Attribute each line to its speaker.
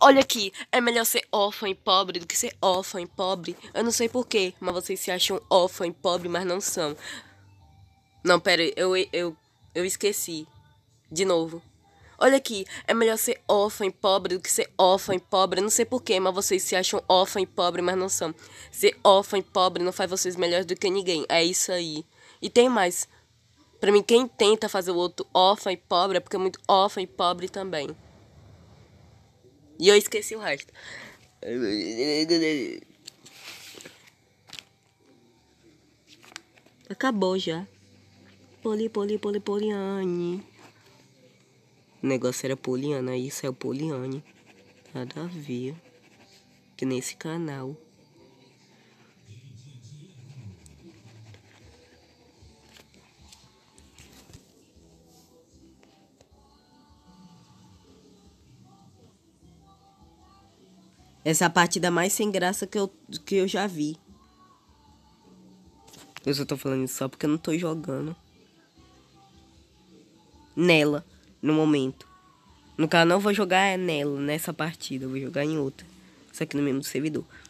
Speaker 1: Olha aqui, é melhor ser órfão e pobre do que ser órfão e pobre. Eu não sei porquê, mas vocês se acham órfão e pobre, mas não são. Não, pera, eu, eu, eu esqueci. De novo. Olha aqui, é melhor ser órfão e pobre do que ser órfão e pobre. Eu não sei porquê, mas vocês se acham órfão e pobre, mas não são. Ser órfão e pobre não faz vocês melhores do que ninguém. É isso aí. E tem mais. Pra mim, quem tenta fazer o outro órfão e pobre é porque é muito órfão e pobre também. E eu esqueci o resto.
Speaker 2: Acabou já. Poli, poli, poli, poliane.
Speaker 3: O negócio era poliana, isso é o poliane. Nada a ver. Que nesse canal.
Speaker 4: Essa é partida mais sem graça que eu, que eu já vi.
Speaker 3: Eu só tô falando isso só porque eu não tô jogando. Nela, no momento. No canal eu vou jogar nela, nessa partida. Eu vou jogar em outra. Só que no mesmo servidor.